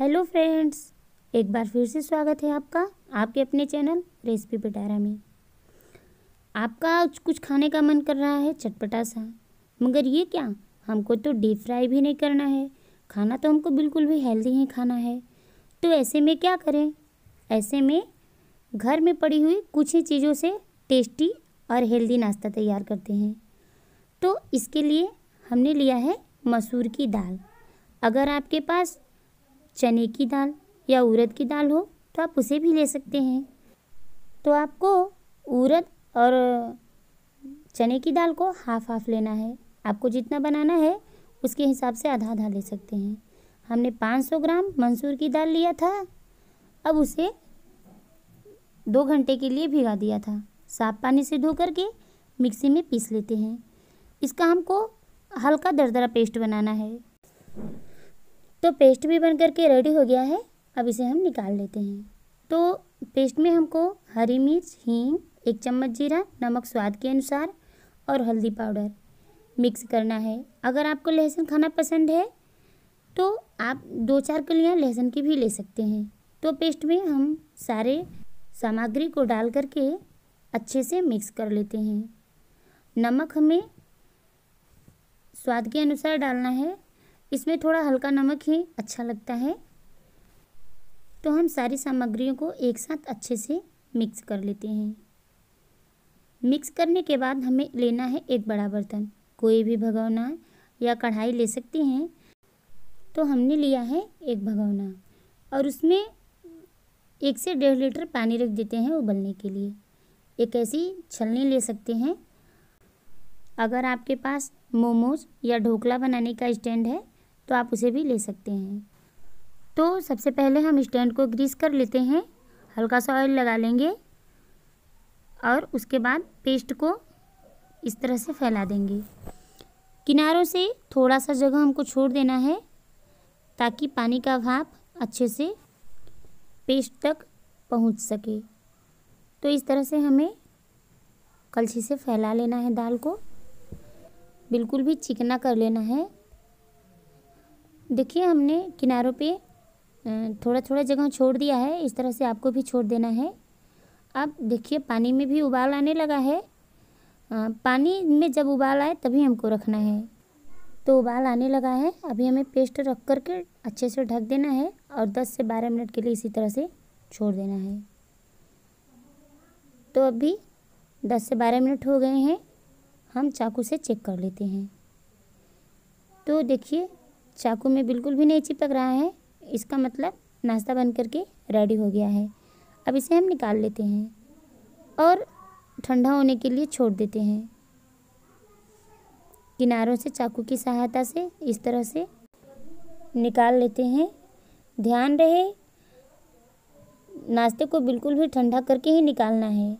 hello friends एक बार फिर से स्वागत है आपका आपके अपने चैनल रेसिपी पिटारा में आपका कुछ खाने का मन कर रहा है चटपटा सा मगर ये क्या हमको तो डीप फ्राई भी नहीं करना है खाना तो हमको बिल्कुल भी हेल्दी ही खाना है तो ऐसे में क्या करें ऐसे में घर में पड़ी हुई कुछ ही चीज़ों से टेस्टी और हेल्दी नाश्ता तैयार करते हैं तो इसके लिए हमने लिया है मसूर की दाल अगर आपके पास चने की दाल या उड़द की दाल हो तो आप उसे भी ले सकते हैं तो आपको उड़द और चने की दाल को हाफ हाफ लेना है आपको जितना बनाना है उसके हिसाब से आधा आधा ले सकते हैं हमने 500 ग्राम मंसूर की दाल लिया था अब उसे दो घंटे के लिए भिगा दिया था साफ पानी से धो करके मिक्सी में पीस लेते हैं इसका हमको हल्का दरदरा पेस्ट बनाना है तो पेस्ट भी बन करके रेडी हो गया है अब इसे हम निकाल लेते हैं तो पेस्ट में हमको हरी मिर्च हींग एक चम्मच जीरा नमक स्वाद के अनुसार और हल्दी पाउडर मिक्स करना है अगर आपको लहसुन खाना पसंद है तो आप दो चार कलियाँ लहसुन की भी ले सकते हैं तो पेस्ट में हम सारे सामग्री को डाल करके अच्छे से मिक्स कर लेते हैं नमक हमें स्वाद के अनुसार डालना है इसमें थोड़ा हल्का नमक ही अच्छा लगता है तो हम सारी सामग्रियों को एक साथ अच्छे से मिक्स कर लेते हैं मिक्स करने के बाद हमें लेना है एक बड़ा बर्तन कोई भी भगवना या कढ़ाई ले सकते हैं तो हमने लिया है एक भगौना और उसमें एक से डेढ़ लीटर पानी रख देते हैं उबलने के लिए एक ऐसी छलनी ले सकते हैं अगर आपके पास मोमोज या ढोकला बनाने का स्टैंड है तो आप उसे भी ले सकते हैं तो सबसे पहले हम स्टैंड को ग्रीस कर लेते हैं हल्का सा ऑयल लगा लेंगे और उसके बाद पेस्ट को इस तरह से फैला देंगे किनारों से थोड़ा सा जगह हमको छोड़ देना है ताकि पानी का भाप अच्छे से पेस्ट तक पहुंच सके तो इस तरह से हमें कलछी से फैला लेना है दाल को बिल्कुल भी चिकना कर लेना है देखिए हमने किनारों पे थोड़ा थोड़ा जगह छोड़ दिया है इस तरह से आपको भी छोड़ देना है अब देखिए पानी में भी उबाल आने लगा है पानी में जब उबाल आए तभी हमको रखना है तो उबाल आने लगा है अभी हमें पेस्ट रख कर के अच्छे से ढक देना है और 10 से 12 मिनट के लिए इसी तरह से छोड़ देना है तो अभी 10 से 12 मिनट हो गए हैं हम चाकू से चेक कर लेते हैं तो देखिए चाकू में बिल्कुल भी नहीं चिपक रहा है इसका मतलब नाश्ता बन करके रेडी हो गया है अब इसे हम निकाल लेते हैं और ठंडा होने के लिए छोड़ देते हैं किनारों से चाकू की सहायता से इस तरह से निकाल लेते हैं ध्यान रहे नाश्ते को बिल्कुल भी ठंडा करके ही निकालना है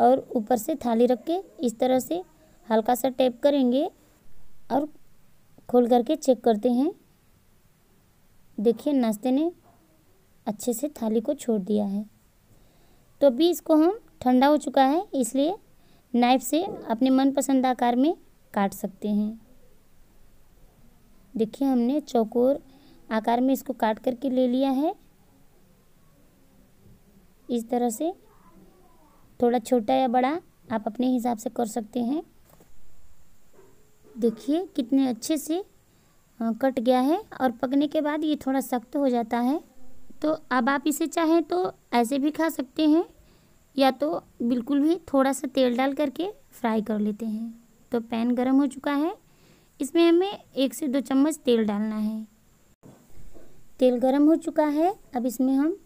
और ऊपर से थाली रख के इस तरह से हल्का सा टैप करेंगे और खोल करके चेक करते हैं देखिए नाश्ते ने अच्छे से थाली को छोड़ दिया है तो अभी इसको हम ठंडा हो चुका है इसलिए नाइफ से अपने मनपसंद आकार में काट सकते हैं देखिए हमने चौकोर आकार में इसको काट करके ले लिया है इस तरह से थोड़ा छोटा या बड़ा आप अपने हिसाब से कर सकते हैं देखिए कितने अच्छे से कट गया है और पकने के बाद ये थोड़ा सख्त हो जाता है तो अब आप इसे चाहें तो ऐसे भी खा सकते हैं या तो बिल्कुल भी थोड़ा सा तेल डाल करके फ्राई कर लेते हैं तो पैन गरम हो चुका है इसमें हमें एक से दो चम्मच तेल डालना है तेल गर्म हो चुका है अब इसमें हम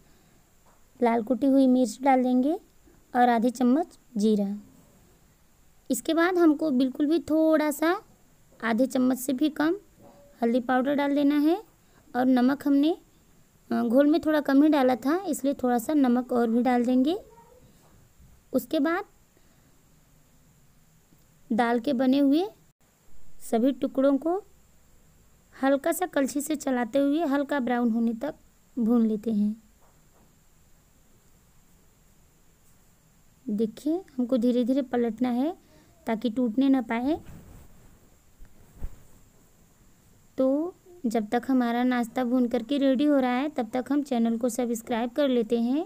लाल कुटी हुई मिर्च डाल देंगे और आधे चम्मच जीरा इसके बाद हमको बिल्कुल भी थोड़ा सा आधे चम्मच से भी कम हल्दी पाउडर डाल देना है और नमक हमने घोल में थोड़ा कम ही डाला था इसलिए थोड़ा सा नमक और भी डाल देंगे उसके बाद दाल के बने हुए सभी टुकड़ों को हल्का सा कलछी से चलाते हुए हल्का ब्राउन होने तक भून लेते हैं देखिए हमको धीरे धीरे पलटना है ताकि टूटने ना पाए जब तक हमारा नाश्ता भून करके रेडी हो रहा है तब तक हम चैनल को सब्सक्राइब कर लेते हैं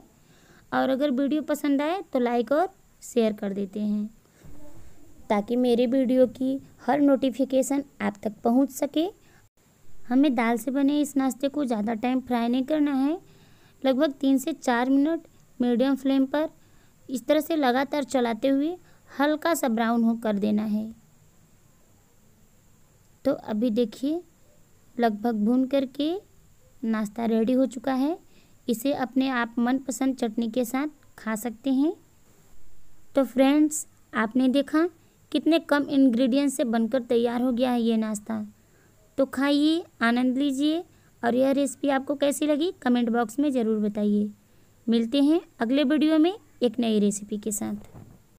और अगर वीडियो पसंद आए तो लाइक और शेयर कर देते हैं ताकि मेरे वीडियो की हर नोटिफिकेशन आप तक पहुंच सके हमें दाल से बने इस नाश्ते को ज़्यादा टाइम फ्राई नहीं करना है लगभग तीन से चार मिनट मीडियम फ्लेम पर इस तरह से लगातार चलाते हुए हल्का सा ब्राउन हो कर देना है तो अभी देखिए लगभग भून करके नाश्ता रेडी हो चुका है इसे अपने आप मनपसंद चटनी के साथ खा सकते हैं तो फ्रेंड्स आपने देखा कितने कम इंग्रेडिएंट से बनकर तैयार हो गया है ये नाश्ता तो खाइए आनंद लीजिए और यह रेसिपी आपको कैसी लगी कमेंट बॉक्स में ज़रूर बताइए मिलते हैं अगले वीडियो में एक नई रेसिपी के साथ